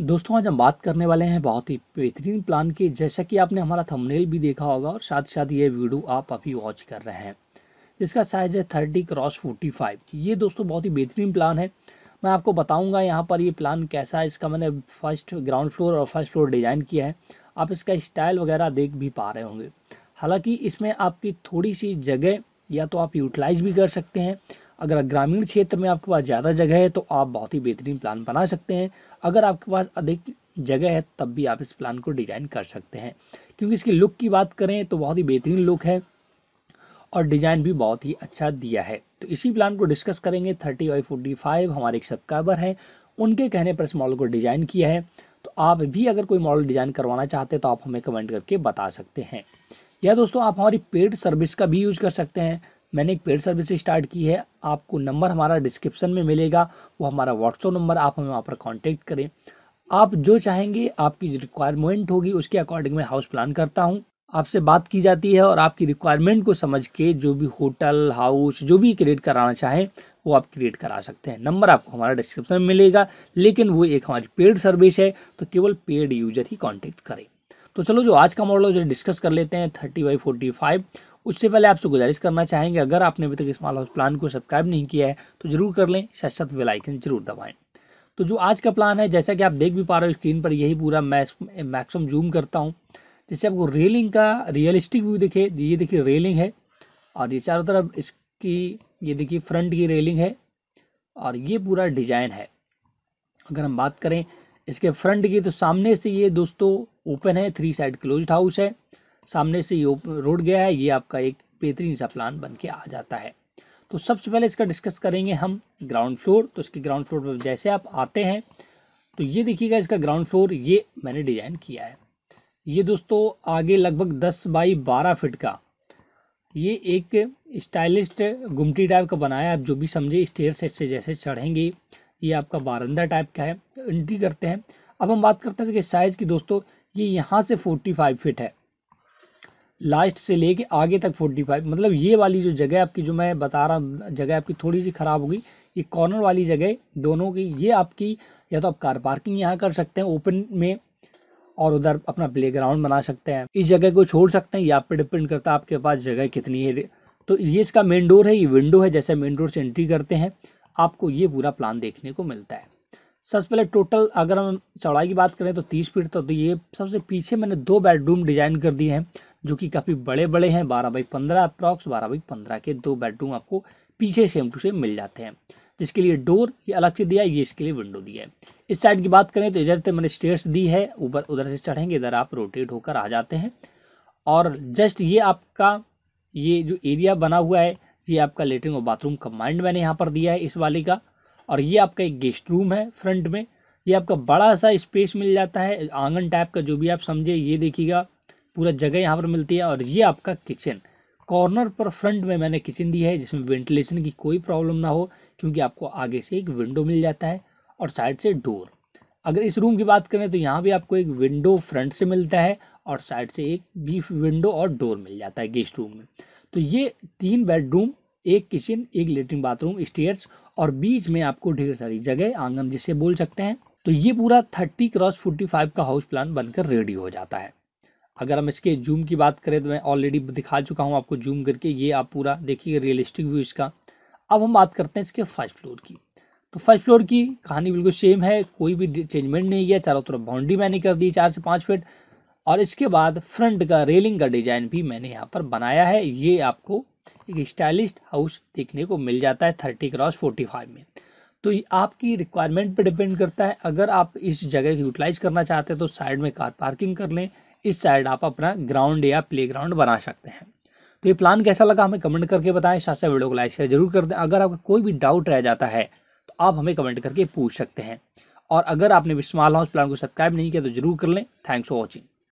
दोस्तों आज हम बात करने वाले हैं बहुत ही बेहतरीन प्लान की जैसा कि आपने हमारा थंबनेल भी देखा होगा और साथ ही साथ ये वीडियो आप अभी वॉच कर रहे हैं इसका साइज़ है थर्टी क्रॉस फोर्टी फाइव ये दोस्तों बहुत ही बेहतरीन प्लान है मैं आपको बताऊंगा यहाँ पर ये प्लान कैसा है इसका मैंने फर्स्ट ग्राउंड फ्लोर और फर्स्ट फ्लोर डिज़ाइन किया है आप इसका स्टाइल वगैरह देख भी पा रहे होंगे हालाँकि इसमें आपकी थोड़ी सी जगह या तो आप यूटिलाइज भी कर सकते हैं अगर ग्रामीण क्षेत्र में आपके पास ज़्यादा जगह है तो आप बहुत ही बेहतरीन प्लान बना सकते हैं अगर आपके पास अधिक जगह है तब भी आप इस प्लान को डिज़ाइन कर सकते हैं क्योंकि इसकी लुक की बात करें तो बहुत ही बेहतरीन लुक है और डिज़ाइन भी बहुत ही अच्छा दिया है तो इसी प्लान को डिस्कस करेंगे थर्टी बाई फोर्टी फाइव हमारे एक सब्सक्राइबर हैं उनके कहने पर इस मॉडल को डिज़ाइन किया है तो आप भी अगर कोई मॉडल डिज़ाइन करवाना चाहते हैं तो आप हमें कमेंट करके बता सकते हैं या दोस्तों आप हमारी पेड सर्विस का भी यूज़ कर सकते हैं मैंने एक पेड सर्विस स्टार्ट की है आपको नंबर हमारा डिस्क्रिप्शन में मिलेगा वो हमारा व्हाट्सअप नंबर आप हमें वहाँ पर कॉन्टेक्ट करें आप जो चाहेंगे आपकी रिक्वायरमेंट होगी उसके अकॉर्डिंग मैं हाउस प्लान करता हूँ आपसे बात की जाती है और आपकी रिक्वायरमेंट को समझ के जो भी होटल हाउस जो भी क्रिएट कराना चाहें वो आप क्रिएट करा सकते हैं नंबर आपको हमारा डिस्क्रिप्शन में मिलेगा लेकिन वो एक हमारी पेड सर्विस है तो केवल पेड यूजर ही कॉन्टेक्ट करें तो चलो जो आज का मॉडल है डिस्कस कर लेते हैं थर्टी बाई फोर्टी फाइव उससे पहले आपसे गुजारिश करना चाहेंगे अगर आपने अभी तक इस माल हाउस प्लान को सब्सक्राइब नहीं किया है तो जरूर कर लें साथ साथ वेलाइकन जरूर दबाएँ तो जो आज का प्लान है जैसा कि आप देख भी पा रहे हो स्क्रीन पर यही पूरा मैं मैक्सिमम जूम करता हूँ जिससे आपको रेलिंग का रियलिस्टिक व्यू दिखे ये देखिए रेलिंग है और ये चारों तरफ इसकी ये देखिए फ्रंट की रेलिंग है और ये पूरा डिजाइन है अगर हम बात करें इसके फ्रंट की तो सामने से ये दोस्तों ओपन है थ्री साइड क्लोज हाउस है सामने से ये रोड गया है ये आपका एक बेहतरीन सा प्लान बन के आ जाता है तो सबसे पहले इसका डिस्कस करेंगे हम ग्राउंड फ्लोर तो इसके ग्राउंड फ्लोर पर जैसे आप आते हैं तो ये देखिएगा इसका ग्राउंड फ्लोर ये मैंने डिज़ाइन किया है ये दोस्तों आगे लगभग दस बाई बारह फिट का ये एक स्टाइलिस्ट गुमटी टाइप का बनाया आप जो भी समझे स्टेयर से जैसे चढ़ेंगे ये आपका बारंदा टाइप का है एंट्री करते हैं अब हम बात करते हैं कि साइज़ की दोस्तों ये यहाँ से फोर्टी फाइव फिट है लास्ट से लेके आगे तक फोर्टी फाइव मतलब ये वाली जो जगह आपकी जो मैं बता रहा हूँ जगह आपकी थोड़ी सी ख़राब होगी ये कॉर्नर वाली जगह दोनों की ये आपकी या तो आप कार पार्किंग यहाँ कर सकते हैं ओपन में और उधर अपना प्ले ग्राउंड बना सकते हैं इस जगह को छोड़ सकते हैं यहाँ आप डिपेंड करता है आपके पास जगह कितनी है तो ये इसका मेन डोर है ये विंडो है जैसे मेन डोर से एंट्री करते हैं आपको ये पूरा प्लान देखने को मिलता है सबसे पहले टोटल अगर हम चौड़ाई की बात करें तो तीस फीट तो, तो ये सबसे पीछे मैंने दो बेडरूम डिजाइन कर दिए हैं जो कि काफ़ी बड़े बड़े हैं बारह बाई पंद्रह अप्रॉक्स बारह बाई पंद्रह के दो बेडरूम आपको पीछे सेम टू सेम मिल जाते हैं जिसके लिए डोर ये अलग से दिया है ये इसके लिए विंडो दिया है इस साइड की बात करें तो इधर से मैंने स्टेयर्स दी है ऊपर उधर से चढ़ेंगे इधर आप रोटेट होकर आ जाते हैं और जस्ट ये आपका ये जो एरिया बना हुआ है ये आपका लेटरिन और बाथरूम कम्बाइंड मैंने यहाँ पर दिया है इस वाले का और ये आपका एक गेस्ट रूम है फ्रंट में ये आपका बड़ा सा स्पेस मिल जाता है आंगन टाइप का जो भी आप समझे ये देखिएगा पूरा जगह यहाँ पर मिलती है और ये आपका किचन कॉर्नर पर फ्रंट में मैंने किचन दी है जिसमें वेंटिलेशन की कोई प्रॉब्लम ना हो क्योंकि आपको आगे से एक विंडो मिल जाता है और साइड से डोर अगर इस रूम की बात करें तो यहाँ भी आपको एक विंडो फ्रंट से मिलता है और साइड से एक भी विंडो और डोर मिल जाता है गेस्ट रूम में तो ये तीन बेडरूम एक किचन एक लेटरिन बाथरूम स्टेयर्स और बीच में आपको ढेर सारी जगह आंगन जिसे बोल सकते हैं तो ये पूरा थर्टी क्रॉस फोर्टी फाइव का हाउस प्लान बनकर रेडी हो जाता है अगर हम इसके जूम की बात करें तो मैं ऑलरेडी दिखा चुका हूँ आपको जूम करके ये आप पूरा देखिए रियलिस्टिक व्यू इसका अब हम बात करते हैं इसके फर्स्ट फ्लोर की तो फर्स्ट फ्लोर की कहानी बिल्कुल सेम है कोई भी चेंजमेंट नहीं किया चारों तरफ बाउंड्री मैंने कर दी चार से पाँच फीट और इसके बाद फ्रंट का रेलिंग का डिजाइन भी मैंने यहाँ पर बनाया है ये आपको एक स्टाइलिश हाउस देखने को मिल जाता है थर्टी क्रॉस फोर्टी फाइव में तो आपकी रिक्वायरमेंट पर डिपेंड करता है अगर आप इस जगह यूटिलाइज करना चाहते हैं तो साइड में कार पार्किंग कर लें इस साइड आप अपना ग्राउंड या प्ले बना सकते हैं तो ये प्लान कैसा लगा हमें कमेंट करके बताएं साथ साथ वीडियो को लाइक शेयर जरूर कर दें अगर आपका कोई भी डाउट रह जाता है तो आप हमें कमेंट करके पूछ सकते हैं और अगर आपने विस्माल स्मॉल हाउस प्लान को सब्सक्राइब नहीं किया तो जरूर कर लें थैंक्स फॉर वॉचिंग